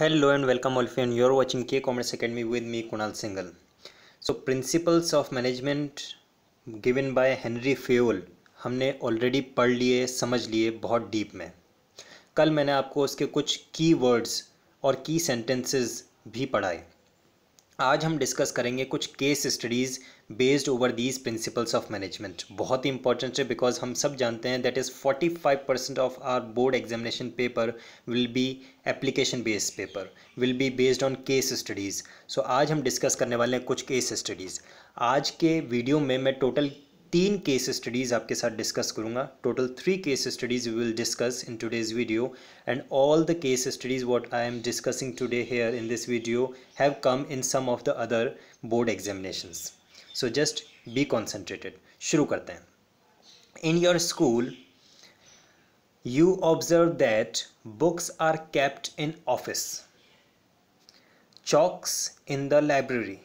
Hello and welcome all friend you are watching K commerce academy with me Kunal Singhal so principles of management given by Henry Fayol हमने already पढ़ लिए समझ लिए बहुत deep में कल मैंने आपको उसके कुछ की वर्ड्स और की सेंटेंसेस भी पढ़ाए आज हम डिस्कस करेंगे कुछ case studies based over these principles of management बहुत ही इंपॉर्टेंट है बिकॉज हम सब जानते हैं that is forty five percent of our board examination paper will be application based paper will be based on case studies so आज हम discuss करने वाले हैं कुछ केस स्टडीज़ आज के वीडियो में मैं टोटल तीन केस स्टडीज़ आपके साथ डिस्कस करूंगा total three case studies we will discuss in today's video and all the case studies what I am discussing today here in this video have come in some of the other board examinations so just be concentrated शुरू करते हैं in your school you observe that books are kept in office chalks in the library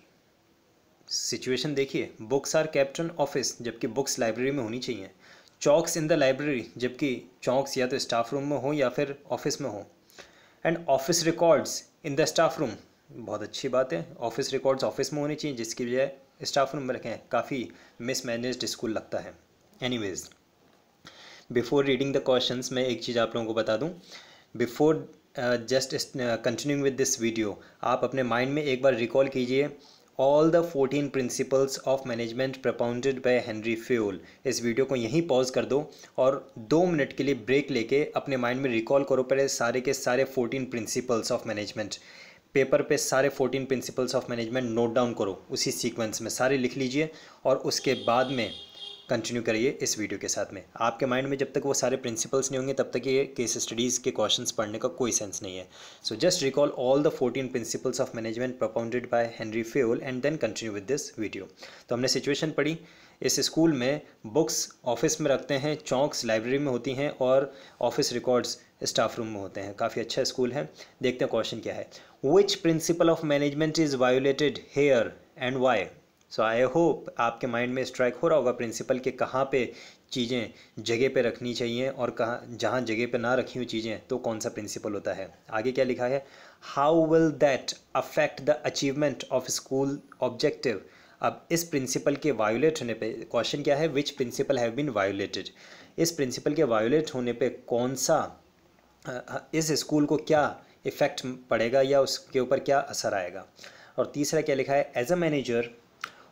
situation देखिए books are kept in office जबकि books library में होनी चाहिए chalks in the library जबकि chalks या तो स्टाफ रूम में हो या फिर ऑफिस में हो and office records in the staff room बहुत अच्छी बात है ऑफिस रिकॉर्ड्स ऑफिस में होने चाहिए जिसकी वजह स्टाफ रूम में रखें काफ़ी मिसमैनेज स्कूल लगता है anyways before reading the question मैं एक चीज़ आप लोगों को बता दूँ before just continuing with this video आप अपने माइंड में एक बार रिकॉल कीजिए all the fourteen principles of management propounded by Henry Fayol इस वीडियो को यहीं पॉज कर दो और दो मिनट के लिए ब्रेक लेके अपने माइंड में रिकॉल करो पहले सारे के सारे fourteen principles of management paper पे सारे 14 principles of management note down करो उसी सीक्वेंस में सारे लिख लीजिए और उसके बाद में कंटिन्यू करिए इस वीडियो के साथ में आपके माइंड में जब तक वो सारे प्रिंसिपल्स नहीं होंगे तब तक ये केस स्टडीज़ के क्वेश्चंस पढ़ने का कोई सेंस नहीं है so just recall all the 14 principles of management propounded by Henry Fayol and then continue with this video तो हमने सिचुएशन पढ़ी इस स्कूल में बुक्स ऑफिस में रखते हैं चौंक्स लाइब्रेरी में होती हैं और ऑफिस रिकॉर्ड्स स्टाफ रूम में होते हैं काफ़ी अच्छा स्कूल है देखते हैं क्वेश्चन क्या है which principle of management is violated here and why so I hope आपके माइंड में स्ट्राइक हो रहा होगा प्रिंसिपल के कहाँ पे चीज़ें जगह पे रखनी चाहिए और कहाँ जहाँ जगह पे ना रखी हुई चीज़ें तो कौन सा प्रिंसिपल होता है आगे क्या लिखा है how will that affect the achievement of school objective अब इस प्रिंसिपल के वायोलेट होने पे क्वेश्चन क्या है which principle have been violated इस प्रिंसिपल के वायोलेट होने पे कौन सा इस स्कूल को क्या इफ़ेक्ट पड़ेगा या उसके ऊपर क्या असर आएगा और तीसरा क्या लिखा है as a manager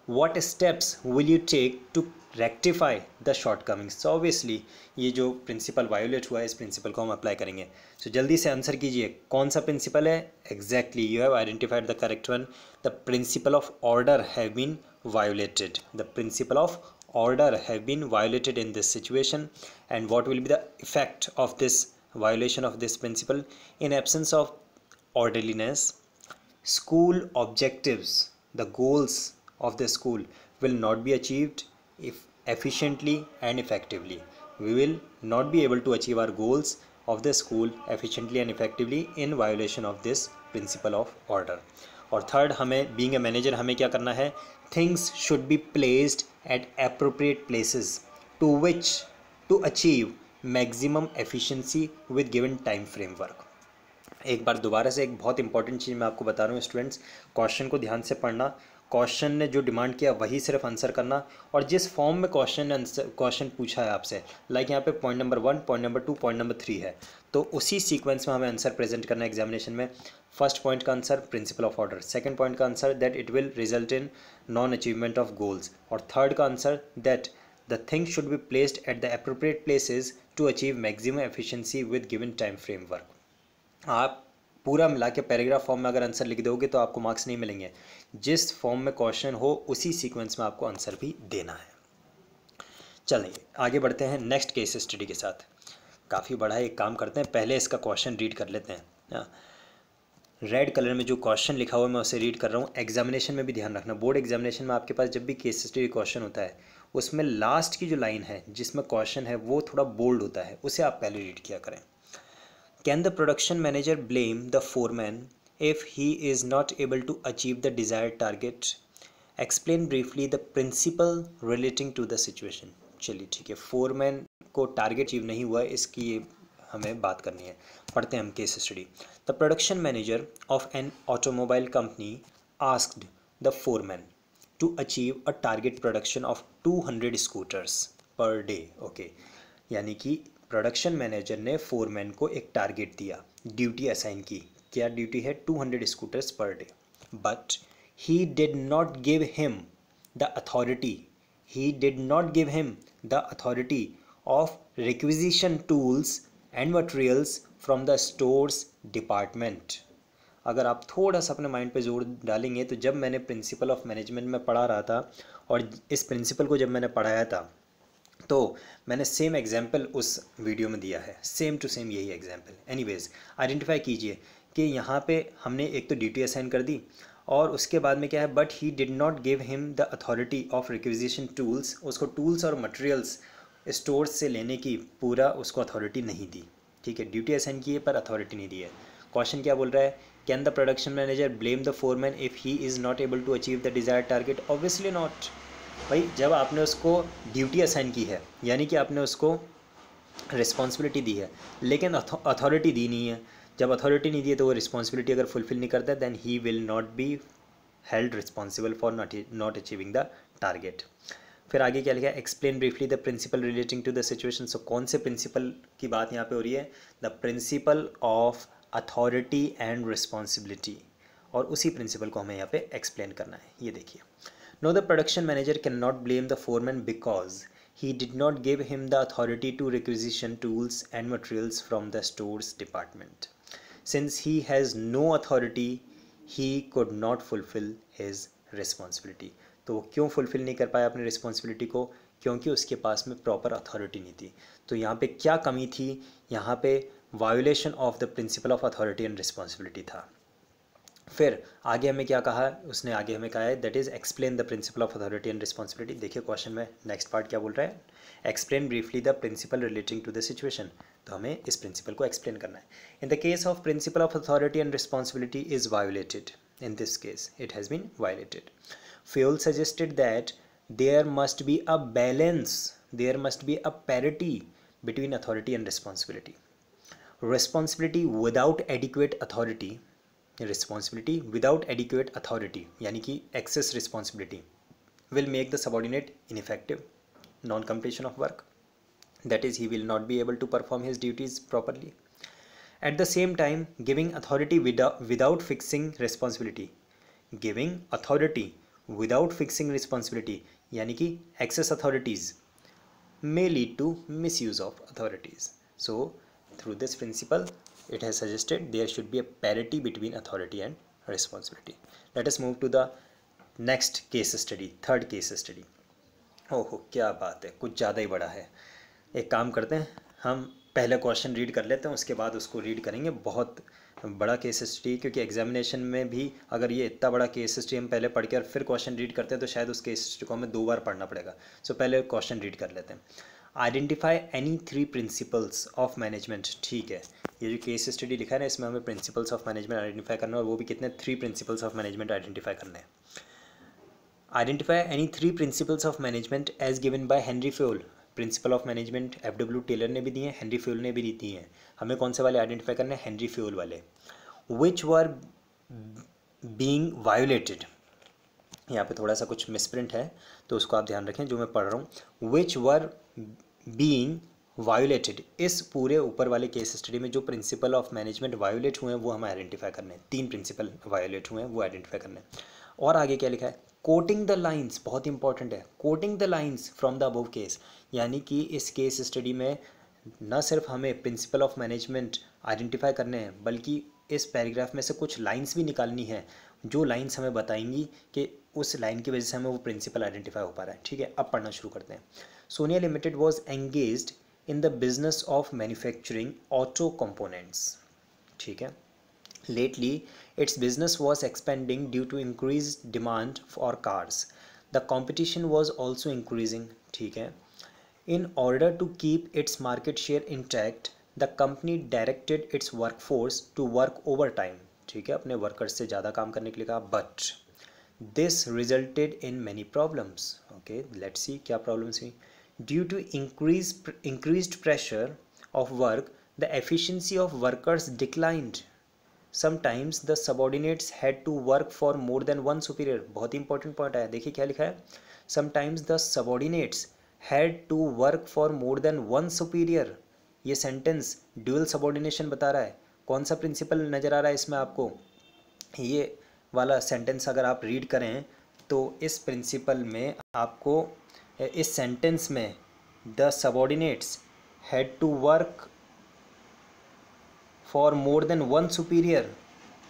what steps will you take to rectify the shortcomings obviously ये जो प्रिंसिपल वायोलेट हुआ है इस प्रिंसिपल को हम अप्लाई करेंगे सो so, जल्दी से आंसर कीजिए कौन सा प्रिंसिपल है exactly you have identified the correct one the principle of order have been violated the principle of order have been violated in this situation and what will be the effect of this violation of this principle in absence of orderliness school objectives the goals of the school will not be achieved if efficiently and effectively we will not be able to achieve our goals of the school efficiently and effectively in violation of this principle of order Or third, हमें being a manager हमें क्या करना है things should be placed at appropriate places to which to achieve. Maximum efficiency with given time framework एक बार दोबारा से एक बहुत इंपॉर्टेंट चीज़ मैं आपको बता रहा हूँ स्टूडेंट्स क्वेश्चन को ध्यान से पढ़ना क्वेश्चन ने जो डिमांड किया वही सिर्फ आंसर करना और जिस फॉर्म में क्वेश्चन आंसर क्वेश्चन पूछा है आपसे लाइक यहाँ पे point number one point number two point number three है तो उसी सीक्वेंस में हमें आंसर प्रेजेंट करना है एग्जामिनेशन में फर्स्ट पॉइंट का answer principle of order second point का answer that it will result in non achievement of goals और थर्ड का answer that the things should be placed at the appropriate places to achieve maximum efficiency with given time framework आप पूरा मिला के paragraph form में अगर answer लिख दोगे तो आपको मार्क्स नहीं मिलेंगे जिस फॉर्म में क्वेश्चन हो उसी सीक्वेंस में आपको आंसर भी देना है चलिए आगे बढ़ते हैं नेक्स्ट केस स्टडी के साथ काफ़ी बड़ा है एक काम करते हैं पहले इसका क्वेश्चन रीड कर लेते हैं रेड हाँ। कलर में जो क्वेश्चन लिखा हुआ है मैं उसे रीड कर रहा हूँ एग्जामिनेशन में भी ध्यान रखना बोर्ड एग्जामिनेशन में आपके पास जब भी केस स्टडी क्वेश्चन होता है उसमें लास्ट की जो लाइन है जिसमें क्वेश्चन है वो थोड़ा बोल्ड होता है उसे आप पहले रीड किया करें can the production manager blame the foreman if he is not able to achieve the desire target explain briefly the principle relating to the situation चलिए ठीक है फोरमैन को टारगेट अचीव नहीं हुआ इसकी ये हमें बात करनी है पढ़ते हैं हम case study the production manager of an automobile company asked the foreman to achieve a target production of 200 scooters per day okay यानी कि प्रोडक्शन मैनेजर ने फोर मैन को एक टारगेट दिया ड्यूटी असाइन की क्या ड्यूटी है 200 scooters per day but he did not give him the authority he did not give him the authority of requisition tools and materials from the stores department अगर आप थोड़ा सा अपने mind पे जोर डालेंगे तो जब मैंने प्रिंसिपल ऑफ मैनेजमेंट में पढ़ा रहा था और इस प्रिंसिपल को जब मैंने पढ़ाया था तो मैंने सेम एग्जाम्पल उस वीडियो में दिया है सेम टू सेम यही एग्जाम्पल एनी वेज़ आइडेंटिफाई कीजिए कि यहाँ पे हमने एक तो ड्यूटी असाइन कर दी और उसके बाद में क्या है but he did not give him the authority of requisition tools उसको टूल्स और मटेरियल्स स्टोर से लेने की पूरा उसको अथॉरिटी नहीं दी ठीक है ड्यूटी असाइन किए पर अथॉरिटी नहीं दी है क्वेश्चन क्या बोल रहा है can the production manager blame the foreman if he is not able to achieve the desire target obviously not भाई जब आपने उसको ड्यूटी असाइन की है यानी कि आपने उसको रिस्पॉन्सिबिलिटी दी है लेकिन अथॉरिटी दी नहीं है जब अथॉरिटी नहीं दी है तो वो रिस्पॉन्सिबिलिटी अगर फुलफिल नहीं करता then he will not be held responsible for not not achieving the target फिर आगे क्या लिखा है explain briefly the principle relating to the situation so कौन से प्रिंसिपल की बात यहाँ पे हो रही है the principle of authority and responsibility और उसी प्रिंसिपल को हमें यहाँ पे एक्सप्लेन करना है ये देखिए no the production manager can not blame the foreman because he did not give him the authority to requisition tools and materials from the stores department since he has no authority he could not fulfil his responsibility तो वो क्यों fulfil नहीं कर पाया अपनी responsibility को क्योंकि उसके पास में प्रॉपर अथॉरिटी नहीं थी तो यहाँ पे क्या कमी थी यहाँ पे violation of the principle of authority and responsibility था फिर आगे हमें क्या कहा उसने आगे हमें कहा है that is explain the principle of authority and responsibility देखिए क्वेश्चन में नेक्स्ट पार्ट क्या बोल रहा है explain briefly the principle relating to the situation तो हमें इस प्रिंसिपल को एक्सप्लेन करना है in the case of principle of authority and responsibility is violated in this case it has been violated Fayol suggested that there must be a balance there must be a parity between authority and responsibility responsibility without adequate authority responsibility without adequate authority यानी excess responsibility will make the subordinate ineffective non completion of work that is he will not be able to perform his duties properly at the same time giving authority without, without fixing responsibility giving authority without fixing responsibility यानी excess authorities may lead to misuse of authorities so Through this principle, it has suggested there should be a parity between authority and responsibility. Let us move to the next case study, third case study. ओहो क्या बात है कुछ ज़्यादा ही बड़ा है एक काम करते हैं हम पहले क्वेश्चन रीड कर लेते हैं उसके बाद उसको रीड करेंगे बहुत बड़ा केस स्टडी क्योंकि एग्जामिनेशन में भी अगर ये इतना बड़ा केस हिस्ट्री हम पहले पढ़ के और फिर क्वेश्चन रीड करते हैं तो शायद उस केस हिस्ट्री को हमें दो बार पढ़ना पड़ेगा सो so, पहले क्वेश्चन रीड कर लेते हैं identify any three principles of management ठीक है ये जो केस स्टडी लिखा है ना इसमें हमें प्रिंसिपल्स ऑफ मैनेजमेंट आइडेंटिफाई करना है और वो भी कितने three principles of management identify करने हैं identify any three principles of management as given by Henry Fayol principle of management F W Taylor ने भी दिए हैं हेनरी फ्योल ने भी दिए हैं हमें कौन से वाले आइडेंटिफाई करने हैं हेनरी फ्योल वाले विच वर बींग वायोलेटेड यहाँ पे थोड़ा सा कुछ मिसप्रिंट है तो उसको आप ध्यान रखें जो मैं पढ़ रहा हूँ विच वर बीइंग वायोलेटेड इस पूरे ऊपर वाले केस स्टडी में जो प्रिंसिपल ऑफ मैनेजमेंट वायोलेट हुए हैं वो हमें आइडेंटिफाई करने हैं तीन प्रिंसिपल वायोलेट हुए हैं वो आइडेंटिफाई करने और आगे क्या लिखा है कोटिंग द लाइन्स बहुत इंपॉर्टेंट है quoting the lines from the above case यानी कि इस केस स्टडी में न सिर्फ हमें प्रिंसिपल ऑफ मैनेजमेंट आइडेंटिफाई करने हैं बल्कि इस पैराग्राफ में से कुछ लाइन्स भी निकालनी है जो लाइन्स हमें बताएंगी कि उस लाइन की वजह से हमें वो प्रिंसिपल आइडेंटिफाई हो पा रहा है ठीक है अब पढ़ना शुरू करते हैं Sonia Limited was engaged in the business of manufacturing auto components. ठीक है lately its business was expanding due to increased demand for cars the competition was also increasing ठीक है in order to keep its market share intact the company directed its workforce to work overtime ठीक है अपने workers से ज़्यादा काम करने के लिए कहा but this resulted in many problems okay let's see क्या problems हुई due to increased, increased pressure of work, the efficiency of workers declined. Sometimes the subordinates had to work for more than one superior बहुत ही important point है देखिए क्या लिखा है sometimes the subordinates had to work for more than one superior ये sentence dual subordination बता रहा है कौन सा प्रिंसिपल नज़र आ रहा है इसमें आपको ये वाला सेंटेंस अगर आप रीड करें तो इस प्रिंसिपल में आपको इस सेंटेंस में the subordinates had to work for more than one superior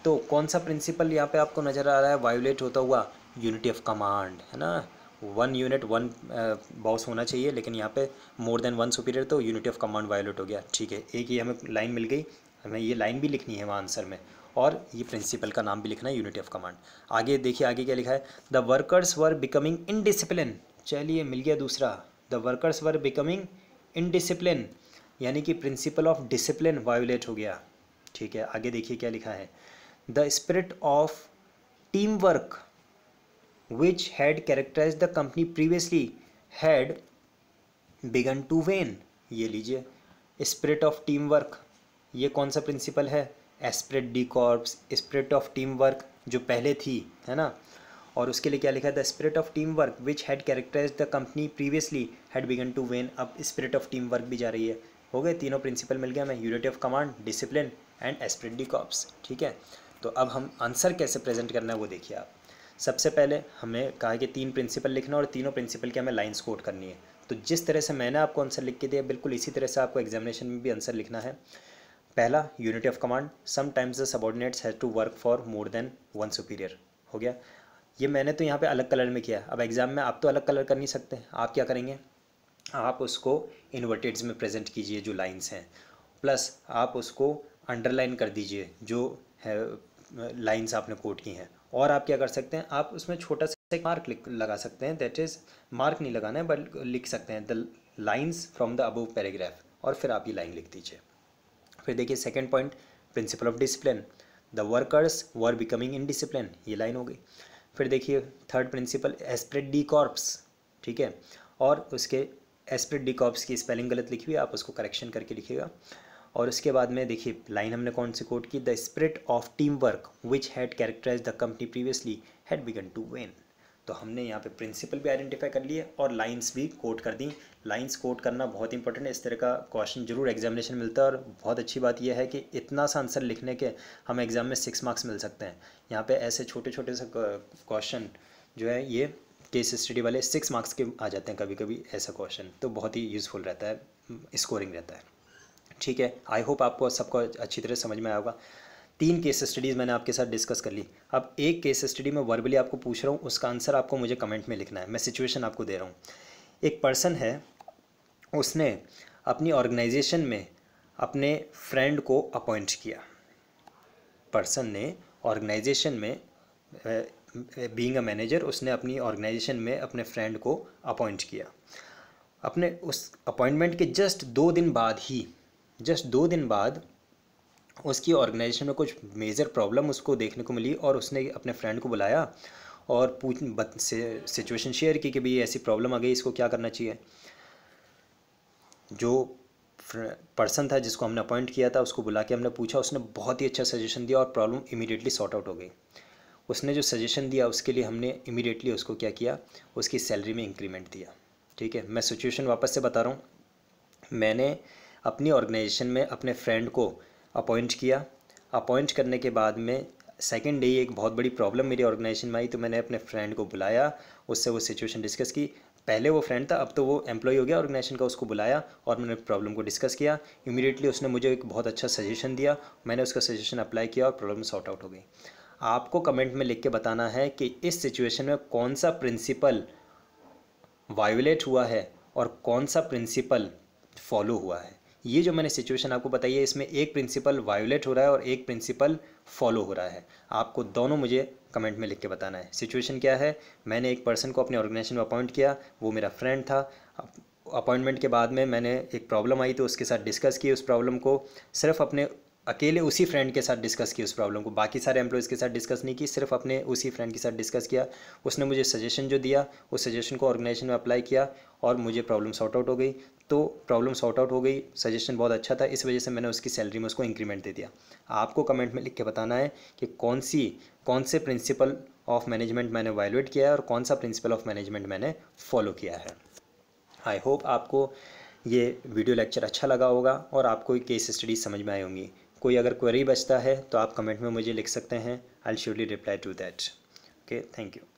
तो कौन सा प्रिंसिपल यहाँ पे आपको नज़र आ रहा है वायोलेट होता हुआ यूनिटी ऑफ कमांड है ना वन यूनिट वन बॉस होना चाहिए लेकिन यहाँ पे मोर देन वन सुपीरियर तो यूनिटी ऑफ कमांड वायोलेट हो गया ठीक है एक ही हमें लाइन मिल गई हमें ये लाइन भी लिखनी है वहाँ आंसर में और ये प्रिंसिपल का नाम भी लिखना है यूनिटी ऑफ कमांड आगे देखिए आगे क्या लिखा है the workers were becoming indiscipline चलिए मिल गया दूसरा the workers were becoming indiscipline यानी कि प्रिंसिपल ऑफ डिसिप्लिन वायोलेट हो गया ठीक है आगे देखिए क्या लिखा है the spirit of team work which had characterise the company previously had begun to wane ये लीजिए स्प्रिट ऑफ टीम वर्क ये कौन सा प्रिंसिपल है esprit de corps spirit of team work जो पहले थी है ना और उसके लिए क्या लिखा है the spirit of team work which had characterise the company previously had begun to wane अब स्पिरिट ऑफ टीम वर्क भी जा रही है हो गए तीनों प्रिंसिपल मिल गया हमें unity of command discipline and esprit de corps ठीक है तो अब हम आंसर कैसे प्रेजेंट करना है वो देखिए आप सबसे पहले हमें कहा कि तीन प्रिंसिपल लिखना और तीनों प्रिंसिपल की हमें लाइन्स कोट करनी है तो जिस तरह से मैंने आपको आंसर लिख के दिया बिल्कुल इसी तरह से आपको एग्जामिनेशन में भी आंसर लिखना है पहला unity of command sometimes the subordinates has to work for more than one superior हो गया ये मैंने तो यहाँ पे अलग कलर में किया अब एग्ज़ाम में आप तो अलग कलर कर नहीं सकते आप क्या करेंगे आप उसको इन्वर्टेड्स में प्रेजेंट कीजिए जो लाइंस हैं प्लस आप उसको अंडरलाइन कर दीजिए जो है लाइंस आपने कोट की हैं और आप क्या कर सकते हैं आप उसमें छोटा सा मार्क लगा सकते हैं दैट इज़ मार्क नहीं लगाना है बट लिख सकते हैं the lines from the above paragraph और फिर आप ये लाइन लिख दीजिए फिर देखिए second point principle of discipline the workers were becoming indiscipline ये लाइन हो गई फिर देखिए third principle esprit de corps ठीक है और उसके एस्प्रेड डी कॉर्प्स की स्पेलिंग गलत लिखी हुई है आप उसको करेक्शन करके लिखिएगा और उसके बाद में देखिए लाइन हमने कौन सी कोट की the spirit of team work which had characterise the company previously had begun to wane तो हमने यहाँ पे प्रिंसिपल भी आइडेंटिफाई कर लिए और लाइंस भी कोट कर दी लाइंस कोट करना बहुत इंपॉर्टेंट है इस तरह का क्वेश्चन जरूर एग्जामिनेशन मिलता है और बहुत अच्छी बात यह है कि इतना सा आंसर लिखने के हम एग्ज़ाम में सिक्स मार्क्स मिल सकते हैं यहाँ पे ऐसे छोटे छोटे से क्वेश्चन जो है ये केस स्टडी वाले सिक्स मार्क्स के आ जाते हैं कभी कभी ऐसा क्वेश्चन तो बहुत ही यूज़फुल रहता है स्कोरिंग रहता है ठीक है आई होप आपको सबको अच्छी तरह समझ में आएगा तीन केस स्टडीज़ मैंने आपके साथ डिस्कस कर ली अब एक केस स्टडी में वर्बली आपको पूछ रहा हूँ उसका आंसर आपको मुझे कमेंट में लिखना है मैं सिचुएशन आपको दे रहा हूँ एक पर्सन है उसने अपनी ऑर्गेनाइजेशन में अपने फ्रेंड को अपॉइंट किया पर्सन ने ऑर्गेनाइजेशन में बीइंग अ मैनेजर उसने अपनी ऑर्गेनाइजेशन में अपने फ्रेंड को अपॉइंट किया अपने उस अपॉइंटमेंट के जस्ट दो दिन बाद ही जस्ट दो दिन बाद उसकी ऑर्गेनाइजेशन में कुछ मेजर प्रॉब्लम उसको देखने को मिली और उसने अपने फ्रेंड को बुलाया और पूछ सिचुएशन शेयर की कि भाई ऐसी प्रॉब्लम आ गई इसको क्या करना चाहिए जो पर्सन था जिसको हमने अपॉइंट किया था उसको बुला के हमने पूछा उसने बहुत ही अच्छा सजेशन दिया और प्रॉब्लम इमीडिएटली सॉर्ट आउट हो गई उसने जो सजेशन दिया उसके लिए हमने इमीडिएटली उसको क्या किया उसकी सैलरी में इंक्रीमेंट दिया ठीक है मैं सिचुएशन वापस से बता रहा हूँ मैंने अपनी ऑर्गेनाइजेशन में अपने फ्रेंड को अपॉइंट किया अपॉइंट करने के बाद में सेकेंड डे एक बहुत बड़ी प्रॉब्लम मेरी ऑर्गेनाइजेशन में आई तो मैंने अपने फ्रेंड को बुलाया उससे वो सिचुएशन डिस्कस की पहले वो फ्रेंड था अब तो वो एम्प्लॉय हो गया ऑर्गेनाइजेशन का उसको बुलाया और मैंने प्रॉब्लम को डिस्कस किया इमीडिएटली उसने मुझे एक बहुत अच्छा सजेशन दिया मैंने उसका सजेशन अप्लाई किया और प्रॉब्लम सॉर्ट आउट हो गई आपको कमेंट में लिख के बताना है कि इस सिचुएशन में कौन सा प्रिंसिपल वायोलेट हुआ है और कौन सा प्रिंसिपल फॉलो हुआ है ये जो मैंने सिचुएशन आपको बताई है इसमें एक प्रिंसिपल वायोलेट हो रहा है और एक प्रिंसिपल फॉलो हो रहा है आपको दोनों मुझे कमेंट में लिख के बताना है सिचुएशन क्या है मैंने एक पर्सन को अपने ऑर्गेनाइजेशन में अपॉइंट किया वो मेरा फ्रेंड था अपॉइंटमेंट के बाद में मैंने एक प्रॉब्लम आई तो उसके साथ डिस्कस की उस प्रॉब्लम को सिर्फ अपने अकेले उसी फ्रेंड के साथ डिस्कस की उस प्रॉब्लम को बाकी सारे एम्प्लॉयज़ के साथ डिस्कस नहीं की सिर्फ अपने उसी फ्रेंड के साथ डिस्कस किया उसने मुझे सजेशन जो दिया उस सजेशन को ऑर्गेनाइजेशन में अप्लाई किया और मुझे प्रॉब्लम सॉर्ट आउट हो गई तो प्रॉब्लम सॉर्ट आउट हो गई सजेशन बहुत अच्छा था इस वजह से मैंने उसकी सैलरी में उसको इंक्रीमेंट दे दिया आपको कमेंट में लिख के बताना है कि कौन सी कौन से प्रिंसिपल ऑफ मैनेजमेंट मैंने वायलेट किया है और कौन सा प्रिंसिपल ऑफ मैनेजमेंट मैंने फॉलो किया है आई होप आपको ये वीडियो लेक्चर अच्छा लगा होगा और आपको केस स्टडीज समझ में आई होंगी कोई अगर क्वेरी बचता है तो आप कमेंट में मुझे लिख सकते हैं I surely reply to that okay thank you